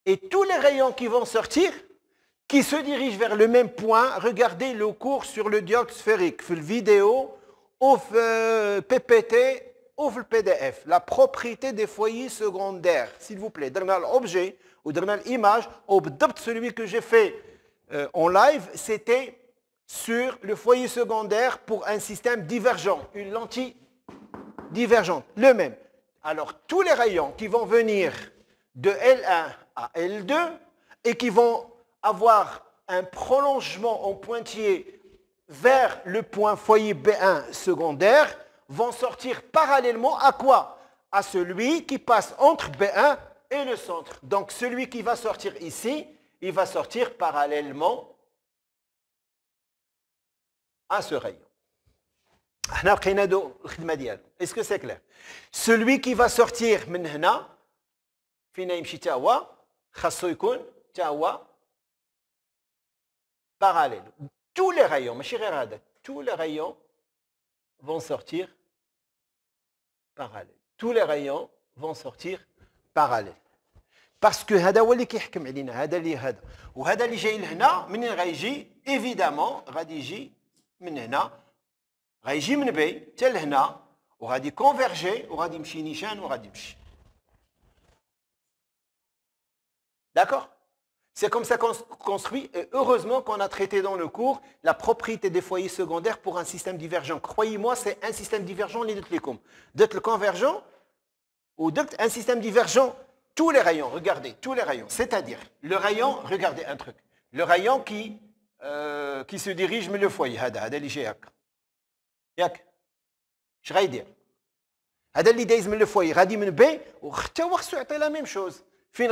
et tous les rayons qui vont sortir qui se dirigent vers le même point regardez le cours sur le diode sphérique في vidéo ouvre euh, PPT, ouvre le PDF, la propriété des foyers secondaires, s'il vous plaît. Dernier objet ou dernière image, celui que j'ai fait euh, en live, c'était sur le foyer secondaire pour un système divergent, une lentille divergente, le même. Alors tous les rayons qui vont venir de L1 à L2 et qui vont avoir un prolongement en pointillé vers le point foyer B1 secondaire vont sortir parallèlement à quoi À celui qui passe entre B1 et le centre. Donc celui qui va sortir ici, il va sortir parallèlement à ce rayon. Est-ce que c'est clair Celui qui va sortir maintenant, parallèle tous les rayons, ماشي غير هذاك, tous les rayons vont sortir parallèles. Tous les rayons vont sortir parallèles. Parce que هذا هو اللي كيحكم علينا هذا اللي هذا وهذا اللي جاي لهنا منين غيجي ايفيدامون غادي يجي من هنا غيجي من بي حتى لهنا وغادي كونفيرجي وغادي يمشي نيشان وغادي يمشي داكور c'est comme ça qu'on construit et heureusement qu'on a traité dans le cours la propriété des foyers secondaires pour un système divergent. Croyez-moi, c'est un système divergent les le convergent ou un système divergent, tous les rayons, regardez, tous les rayons. C'est-à-dire, le rayon, regardez un truc, le rayon qui, euh, qui se dirige vers le foyer, je vais dire. هذا اللي دايز من foyer, غادي من هو خصو يعطي même شوز فين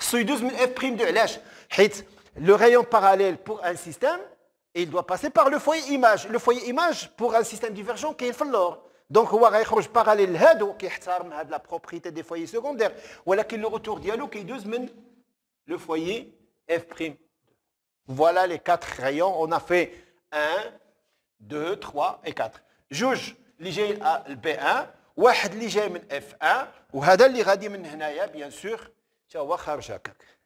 خصو يدوز من 2 علاش حيت لو rayon parallèle pour un système il doit passer par le foyer image le foyer image pour un système divergent كاين في اللور دونك هو غيخرج باراليل لهادو كيحترم هاد لا بروبريتي دي فويي سكوندير ولكن لو روتور ديالو كيدوز من le foyer f prime Voilà les quatre rayons. On a fait 1, 2, 3 et 4. جوج اللي le b 1 واحد اللي جاي من f 1 وهذا اللي غادي من هنايا بيان سور تا هو خارج هكاك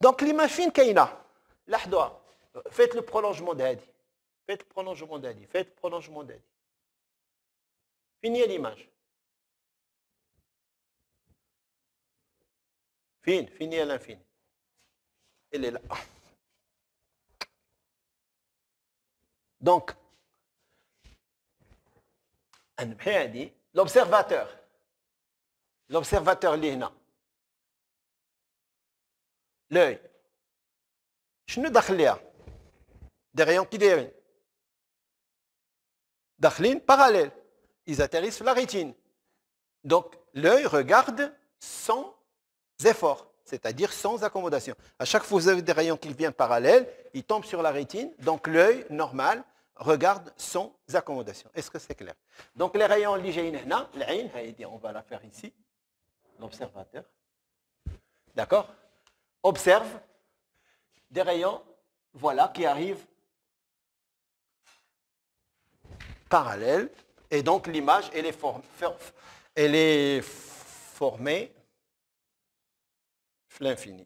دونك لي ماشين كاينه لحظه فيت لو برولونجمون هادي فيت برولونجمون هادي فيت برولونجمون هادي فين هي ليماج فين فين هي لانفيني اللي لا دونك نبحي هادي لوبسيرفاتور l'observateur l'INA. L'œil. شنو ne ليها des rayons qui داخلين parallèle. ils atterrissent sur la rétine donc l'œil regarde sans effort c'est-à-dire sans accommodation à chaque fois que vous avez des rayons qui viennent parallèles ils tombent sur la rétine donc l'œil normal regarde sans accommodation est-ce que c'est clair donc les rayons اللي جايين on va la faire ici observateur. d'accord, observe des rayons, voilà, qui arrivent parallèles, et donc l'image, elle, est formée, elle est formée l'infini.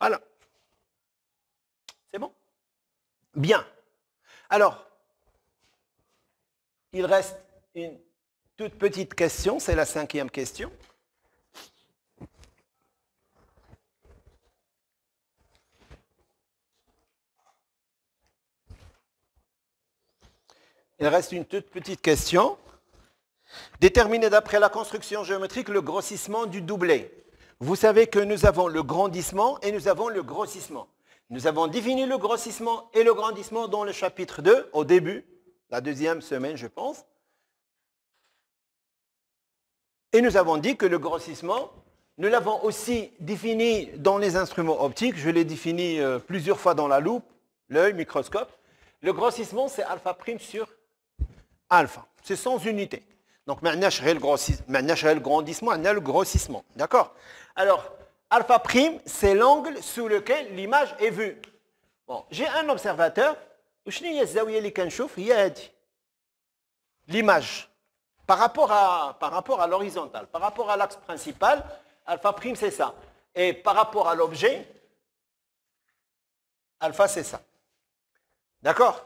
Voilà. C'est bon Bien. Alors, il reste une toute petite question, c'est la cinquième question. Il reste une toute petite question. Déterminer d'après la construction géométrique le grossissement du doublé. Vous savez que nous avons le grandissement et nous avons le grossissement. Nous avons défini le grossissement et le grandissement dans le chapitre 2, au début, la deuxième semaine, je pense. Et nous avons dit que le grossissement, nous l'avons aussi défini dans les instruments optiques, je l'ai défini euh, plusieurs fois dans la loupe, l'œil, microscope. Le grossissement, c'est alpha prime sur alpha. C'est sans unité. Donc, maintenant, le grandissement, maintenant le grossissement. D'accord Alors, alpha prime, c'est l'angle sous lequel l'image est vue. Bon, j'ai un observateur. L'image par rapport à, par rapport à l'horizontale, par rapport à l'axe principal, alpha prime c'est ça. Et par rapport à l'objet, alpha c'est ça. D'accord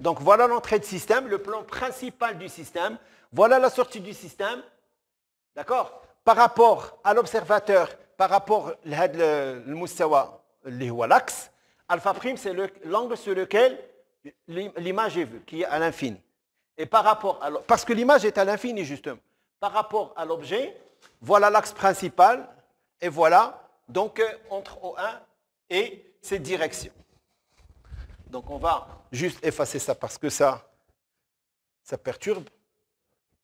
Donc voilà l'entrée de système, le plan principal du système, voilà la sortie du système, d'accord Par rapport à l'observateur, par rapport à le l'axe, alpha prime c'est l'angle sur lequel l'image est vue, qui est à l'infini. Et par rapport à parce que l'image est à l'infini justement. Par rapport à l'objet, voilà l'axe principal et voilà donc euh, entre O1 et ses directions. Donc on va juste effacer ça parce que ça, ça perturbe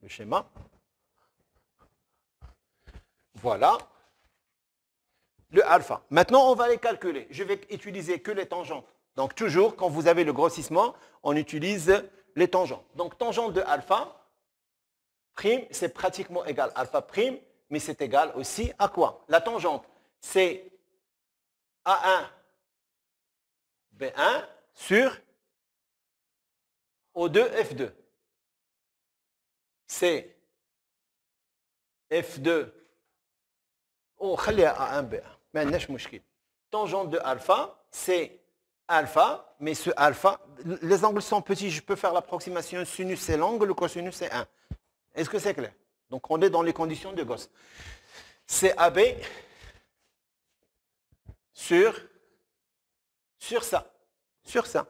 le schéma. Voilà. Le alpha. Maintenant, on va les calculer. Je vais utiliser que les tangentes. Donc toujours, quand vous avez le grossissement, on utilise les tangentes. Donc tangente de alpha prime, c'est pratiquement égal à alpha prime, mais c'est égal aussi à quoi La tangente, c'est A1 B1 sur O2 F2. C'est F2 ونخليها A1 B1 n'est-ce pas problème. Tangente de alpha, c'est alpha, mais ce alpha, les angles sont petits, je peux faire l'approximation sinus c'est l'angle, le cosinus c'est 1. Est-ce que c'est clair Donc on est dans les conditions de Gauss. C'est AB sur, sur ça, sur ça.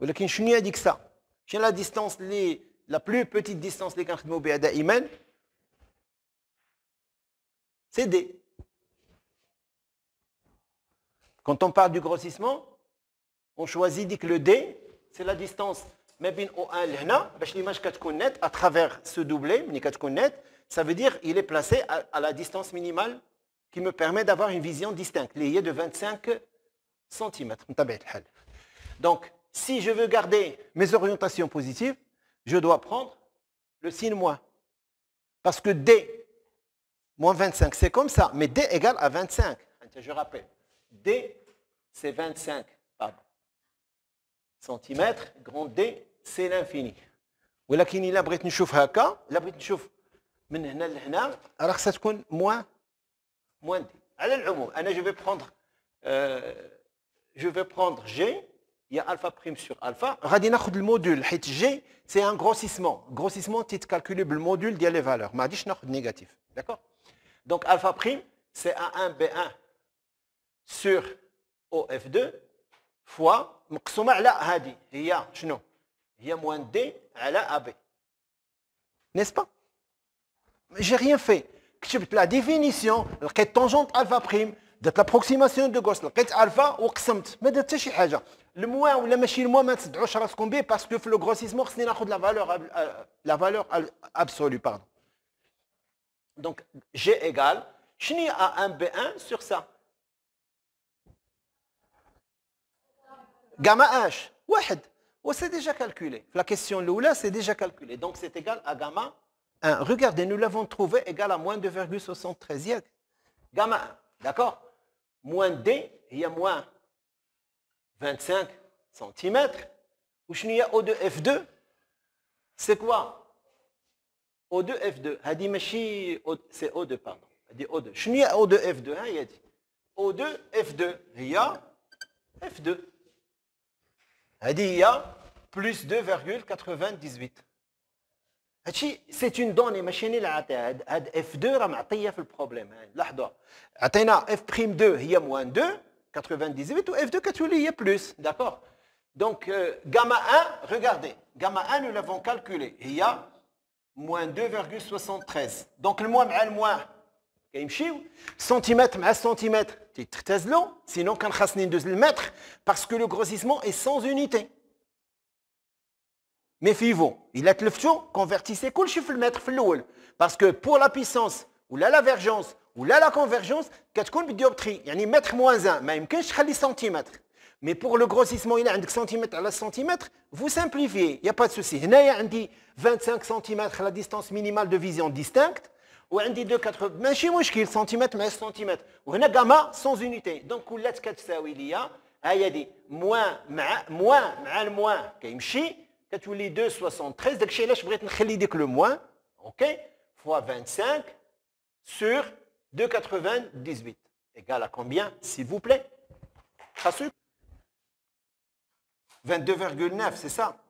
a dit que ça j'ai la distance les la plus petite distance اللي كنخدموا بها دائما c'est D. quand on parle du grossissement on choisit dit que le D, c'est la distance mais bien au 1 net à travers ce doublé, ça veut dire qu'il est placé à, la distance minimale qui me permet d'avoir une vision distincte. liée de 25 cm. Donc, si je veux garder mes orientations positives, je dois prendre le signe moins. Parce que D, moins 25, c'est comme ça. Mais D égale à 25. Je rappelle, D, c'est 25 centimètres, grand D, c'est l'infini. Ou là, là, Alors, ça se moins, moins D. je vais prendre, euh, je vais prendre G, il y a alpha prime sur alpha. Radina, le module, G, c'est un grossissement. Grossissement, titre calculé le module, il a les valeurs. Ma dit, je négatif. D'accord Donc, alpha prime, c'est A1B1 sur OF2, fois, je l'ai par a, c'est quoi c'est moins d ab, n'est-ce pas je n'ai rien fait, la définition, j'ai la tangente alpha prime, de l'approximation de Gauss, j'ai fait alpha ou j'ai divisé, mais je n'ai rien fait le moins ou le moins, je ne sais pas combien, parce que le grossissement, c'est la valeur euh, absolue donc g égale, qu'est-ce a à 1 b1 sur ça gamma h, c'est déjà calculé. La question l'oula, c'est déjà calculé. Donc c'est égal à gamma 1. Regardez, nous l'avons trouvé égal à moins 2,73. Gamma 1, d'accord Moins d, il y a moins 25 cm. Ou je n'y a O2 F2. C'est quoi O2 F2. C'est O2, pardon. O2. Je n'y a O2 F2. O2 F2. Il y a F2. Elle dit il y a plus 2,98. C'est une donnée machine F2, il y le problème. Hein. f'2, il y a moins 2, 98, ou F2, il y a plus. D'accord? Donc, euh, gamma 1, regardez, gamma 1, nous l'avons calculé. Il y a moins 2,73. Donc le moins le moins. Centimètre, 1 centimètre. c'est très long, sinon on va as un de mètre, parce que le grossissement est sans unité. Mais vivons. Il est le Convertissez, le mètre, Parce que pour la puissance ou la divergence ou la convergence, une dioptrie. Il y a un mètre moins un, même que je suis centimètre. Mais pour le grossissement, il a un centimètre à centimètre. Vous simplifiez. Il n'y a pas de souci. Il y a 25 centimètres à la distance minimale de vision distincte. وعندي 280 ماشي مشكل سنتيمتر مع سنتيمتر وهنا غاما سونز يونيتي دونك ولات كتساوي ليا ها هي دي moins, مع موان مع الموان كيمشي كتولي 273 داكشي علاش بغيت نخلي ديك لو moins اوكي fois 25 sur 298 égal à combien s'il vous plaît 22,9 c'est ça